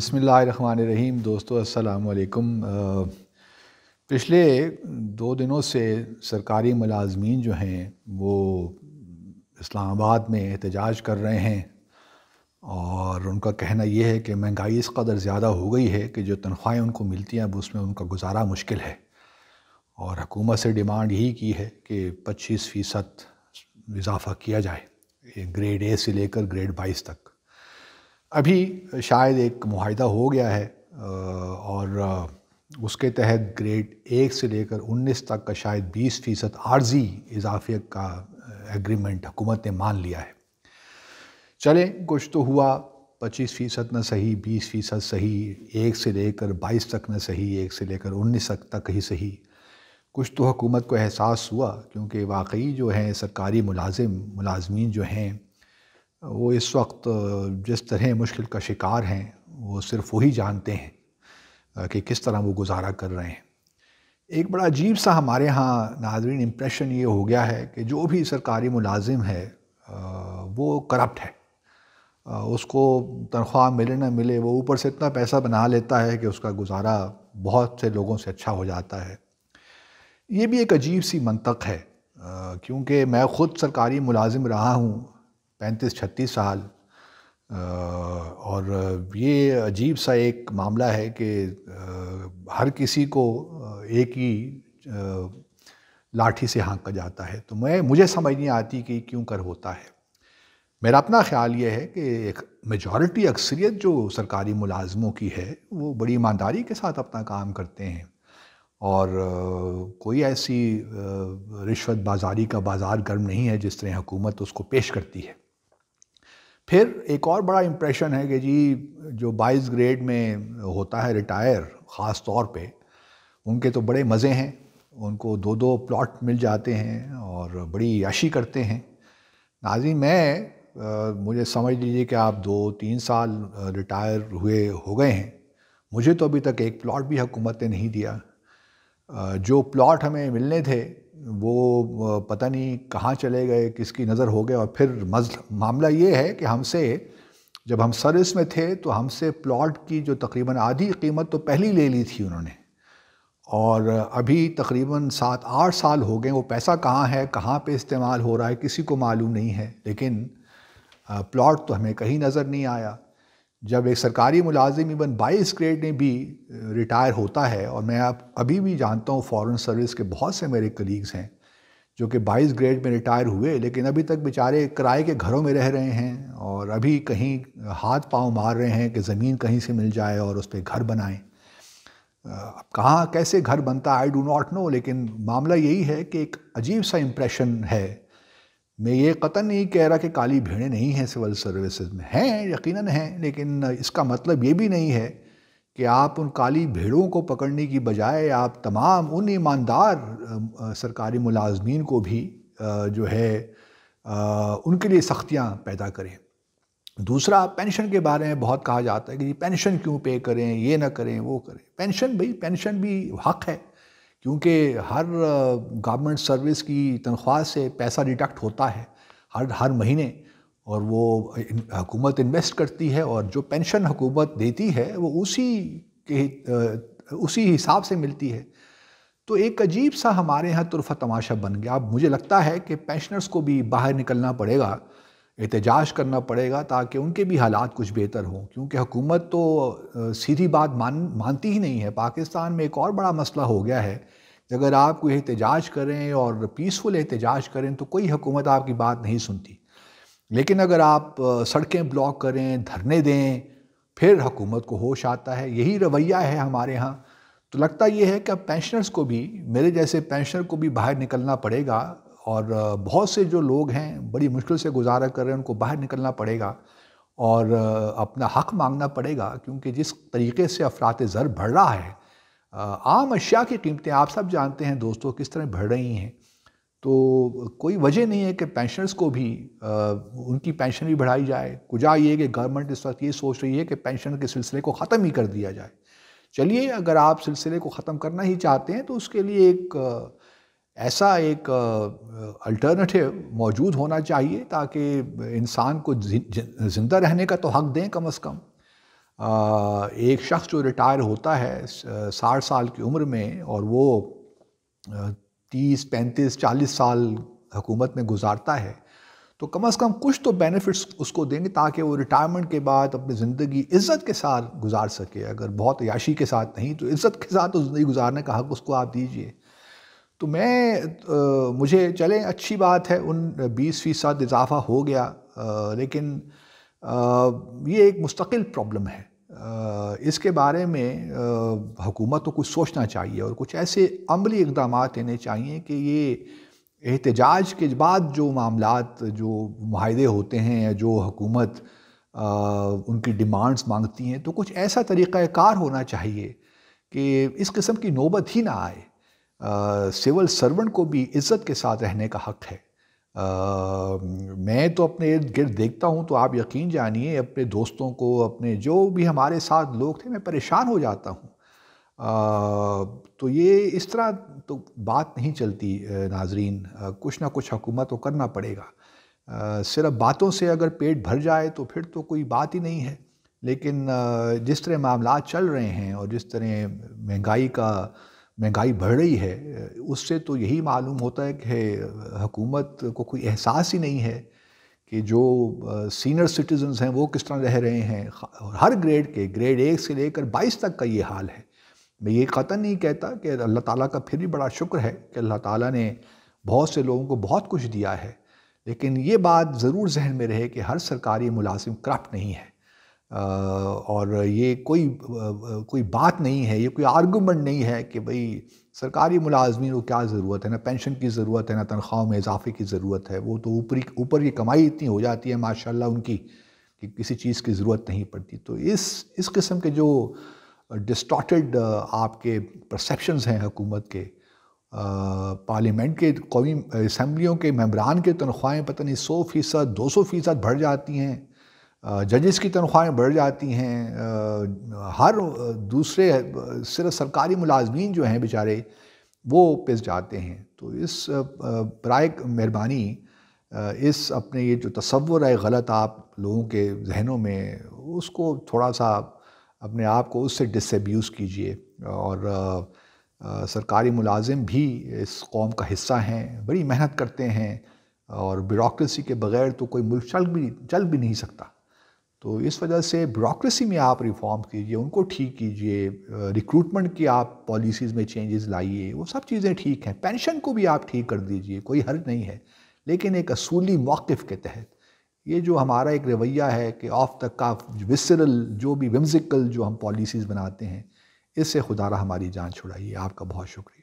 बसमीम दोस्तों अस्सलाम पिछले दो दिनों से सरकारी मुलाजमीन जो हैं वो इस्लामाबाद में एहतजाज कर रहे हैं और उनका कहना यह है कि महंगाई इस कदर ज़्यादा हो गई है कि जो तनख्वाहें उनको मिलती हैं अब उसमें उनका गुजारा मुश्किल है और हुकूमत से डिमांड यही की है कि पच्चीस फ़ीसद इजाफ़ा किया जाए ग्रेड ए से लेकर ग्रेड बाईस तक अभी शायद एक माहिदा हो गया है और उसके तहत ग्रेड एक से लेकर 19 तक का शायद 20 फ़ीसद आर्जी इजाफे का एग्रीमेंट हुकूमत ने मान लिया है चलें कुछ तो हुआ 25 फ़ीसद न सही 20 फ़ीसद सही एक से लेकर 22 तक न सही एक से लेकर 19 तक तक ही सही कुछ तो हुकूमत को एहसास हुआ क्योंकि वाकई जो हैं सरकारी मुलाजिम मुलाजमी जो हैं वो इस वक्त जिस तरह मुश्किल का शिकार हैं वो सिर्फ वही जानते हैं कि किस तरह वो गुजारा कर रहे हैं एक बड़ा अजीब सा हमारे यहाँ नाजरीन इम्प्रेशन ये हो गया है कि जो भी सरकारी मुलाजिम है वो करप्ट है उसको तनख्वाह मिले ना मिले वो ऊपर से इतना पैसा बना लेता है कि उसका गुजारा बहुत से लोगों से अच्छा हो जाता है ये भी एक अजीब सी मंतक है क्योंकि मैं ख़ुद सरकारी मुलाजिम रहा हूँ पैंतीस छत्तीस साल और ये अजीब सा एक मामला है कि हर किसी को एक ही लाठी से हाँका जाता है तो मैं मुझे समझ नहीं आती कि क्यों कर होता है मेरा अपना ख्याल ये है कि एक मेजॉरिटी अक्सरियत जो सरकारी मुलाजमों की है वो बड़ी ईमानदारी के साथ अपना काम करते हैं और कोई ऐसी रिश्वत बाजारी का बाज़ार गर्म नहीं है जिस तरह हुकूमत उसको पेश करती है फिर एक और बड़ा इम्प्रेशन है कि जी जो बाईस ग्रेड में होता है रिटायर ख़ास तौर पे उनके तो बड़े मज़े हैं उनको दो दो प्लॉट मिल जाते हैं और बड़ी याशी करते हैं नाजी मैं आ, मुझे समझ लीजिए कि आप दो तीन साल रिटायर हुए हो गए हैं मुझे तो अभी तक एक प्लॉट भी हुकूमत ने नहीं दिया आ, जो प्लॉट हमें मिलने थे वो पता नहीं कहाँ चले गए किसकी नज़र हो गए और फिर मजल मामला ये है कि हमसे जब हम सर्विस में थे तो हमसे प्लॉट की जो तकरीबन आधी कीमत तो पहली ले ली थी उन्होंने और अभी तकरीबन सात आठ साल हो गए वो पैसा कहाँ है कहाँ पे इस्तेमाल हो रहा है किसी को मालूम नहीं है लेकिन प्लॉट तो हमें कहीं नज़र नहीं आया जब एक सरकारी मुलाजिम इवन बाईस ग्रेड में भी रिटायर होता है और मैं आप अभी भी जानता हूँ फॉरेन सर्विस के बहुत से मेरे कलीग्स हैं जो कि बाईस ग्रेड में रिटायर हुए लेकिन अभी तक बेचारे किराए के घरों में रह रहे हैं और अभी कहीं हाथ पांव मार रहे हैं कि ज़मीन कहीं से मिल जाए और उस पर घर बनाएं अब कहाँ कैसे घर बनता आई डू नॉट नो लेकिन मामला यही है कि एक अजीब सा इम्प्रेशन है मैं ये कतन नहीं कह रहा कि काली भेड़ें नहीं हैं सिविल सर्विसेज में हैं यकीनन हैं लेकिन इसका मतलब ये भी नहीं है कि आप उन काली भेड़ों को पकड़ने की बजाय आप तमाम उन ईमानदार सरकारी मुलाजमीन को भी जो है उनके लिए सख्तियाँ पैदा करें दूसरा पेंशन के बारे में बहुत कहा जाता है कि पेंशन क्यों पे करें ये ना करें वो करें पेंशन भाई पेंशन भी हक है क्योंकि हर गवर्नमेंट सर्विस की तनख्वाह से पैसा डिडक्ट होता है हर हर महीने और वो हुकूमत इन्वेस्ट करती है और जो पेंशन हुकूमत देती है वो उसी के उसी हिसाब से मिलती है तो एक अजीब सा हमारे यहाँ तुरफा तमाशा बन गया अब मुझे लगता है कि पेंशनर्स को भी बाहर निकलना पड़ेगा एहतजाज करना पड़ेगा ताकि उनके भी हालात कुछ बेहतर हों क्योंकि हुकूमत तो सीधी बात मान मानती ही नहीं है पाकिस्तान में एक और बड़ा मसला हो गया है अगर आप कोई एहतजाज करें और पीसफुल एहतजाज करें तो कोई हुकूमत आपकी बात नहीं सुनती लेकिन अगर आप सड़कें ब्लॉक करें धरने दें फिर हुकूमत को होश आता है यही रवैया है हमारे यहाँ तो लगता ये है कि अब पेंशनर्स को भी मेरे जैसे पेंशनर को भी बाहर निकलना पड़ेगा और बहुत से जो लोग हैं बड़ी मुश्किल से गुजारा कर रहे हैं उनको बाहर निकलना पड़ेगा और अपना हक मांगना पड़ेगा क्योंकि जिस तरीके से अफरात ज़र बढ़ रहा है आम अशिया की कीमतें आप सब जानते हैं दोस्तों किस तरह बढ़ रही हैं तो कोई वजह नहीं है कि पेंशनर्स को भी आ, उनकी पेंशन भी बढ़ाई जाए कुजा ये कि गवर्नमेंट इस वक्त ये सोच रही है कि पेंशन के सिलसिले को ख़त्म ही कर दिया जाए चलिए अगर आप सिलसिले को ख़त्म करना ही चाहते हैं तो उसके लिए एक ऐसा एक अल्टरनेटिव मौजूद होना चाहिए ताकि इंसान को ज़िंदा रहने का तो हक दें कम अज़ कम एक शख्स जो रिटायर होता है साठ साल की उम्र में और वो तीस पैंतीस चालीस साल हुकूमत में गुजारता है तो कम अज़ कम कुछ तो बेनिफिट्स उसको देंगे ताकि वो रिटायरमेंट के बाद अपनी ज़िंदगी इज़्ज़त के साथ गुजार सके अगर बहुत याशी के साथ नहीं तो इज़्ज़त के साथ तो ज़िंदगी गुजारने का हक उसको आप दीजिए तो मैं आ, मुझे चले अच्छी बात है उन बीस फ़ीसद इजाफा हो गया आ, लेकिन आ, ये एक मुस्तकिल प्रॉब्लम है आ, इसके बारे में आ, हुकूमत को कुछ सोचना चाहिए और कुछ ऐसे अमली इकदाम लेने चाहिए कि ये एहतजाज के बाद जो मामला जो माहदे होते हैं या जो हकूमत उनकी डिमांड्स मांगती हैं तो कुछ ऐसा तरीक़ाकार होना चाहिए कि इस किस्म की नौबत ही ना आए सिविल सर्वेंट को भी इज़्ज़त के साथ रहने का हक़ है आ, मैं तो अपने इर्द गिर्द देखता हूँ तो आप यकीन जानिए अपने दोस्तों को अपने जो भी हमारे साथ लोग थे मैं परेशान हो जाता हूँ तो ये इस तरह तो बात नहीं चलती नाजरीन कुछ ना कुछ हुकूमत तो करना पड़ेगा सिर्फ बातों से अगर पेट भर जाए तो फिर तो कोई बात ही नहीं है लेकिन जिस तरह मामला चल रहे हैं और जिस तरह महंगाई का महंगाई बढ़ रही है उससे तो यही मालूम होता है कि हुकूमत को कोई एहसास ही नहीं है कि जो सीनियर सिटीजन्स हैं वो किस तरह रह रहे हैं हर ग्रेड के ग्रेड एक से लेकर बाईस तक का ये हाल है मैं ये ख़तन नहीं कहता कि अल्लाह ताला का फिर भी बड़ा शुक्र है कि अल्लाह ताला ने बहुत से लोगों को बहुत कुछ दिया है लेकिन ये बात ज़रूर जहन में रहे कि हर सरकारी मुलाजिम करप्ट नहीं है और ये कोई कोई बात नहीं है ये कोई आर्गूमेंट नहीं है कि भाई सरकारी मुलाजमी को क्या ज़रूरत है ना पेंशन की ज़रूरत है ना तनख्वाहों में इजाफे की ज़रूरत है वो तो ऊपरी ऊपर की कमाई इतनी हो जाती है माशा उनकी कि किसी चीज़ की ज़रूरत नहीं पड़ती तो इस इस किस्म के जो डिस्टॉटेड आपके परसेप्शंस हैं हुकूमत के पार्लियामेंट के कौमी असम्बलियों के मम्बरान के तनख्वाहें पता नहीं सौ फ़ीसद दो सौ फ़ीसद बढ़ जाती हैं जजेस की तनख्वाहें बढ़ जाती हैं हर दूसरे सिर्फ सरकारी मुलाजमीन जो हैं बेचारे वो पिस जाते हैं तो इस बरए मेहरबानी इस अपने ये जो तस्वुर है गलत आप लोगों के जहनों में उसको थोड़ा सा अपने आप को उससे डिसब्यूज़ कीजिए और सरकारी मुलाजिम भी इस कौम का हिस्सा हैं बड़ी मेहनत करते हैं और ब्यूरोसी के बग़ैर तो कोई मुल्क चल भी चल भी नहीं सकता तो इस वजह से ब्रोक्रेसी में आप रिफॉर्म कीजिए उनको ठीक कीजिए रिक्रूटमेंट की आप पॉलिसीज़ में चेंजेस लाइए वो सब चीज़ें ठीक हैं पेंशन को भी आप ठीक कर दीजिए कोई हर्ज नहीं है लेकिन एक असूली मौक़ के तहत ये जो हमारा एक रवैया है कि ऑफ तक का विसरल जो भी विम्जिकल जो हम पॉलिसीज़ बनाते हैं इससे खुदारा हमारी जान छुड़ाइए आपका बहुत शुक्रिया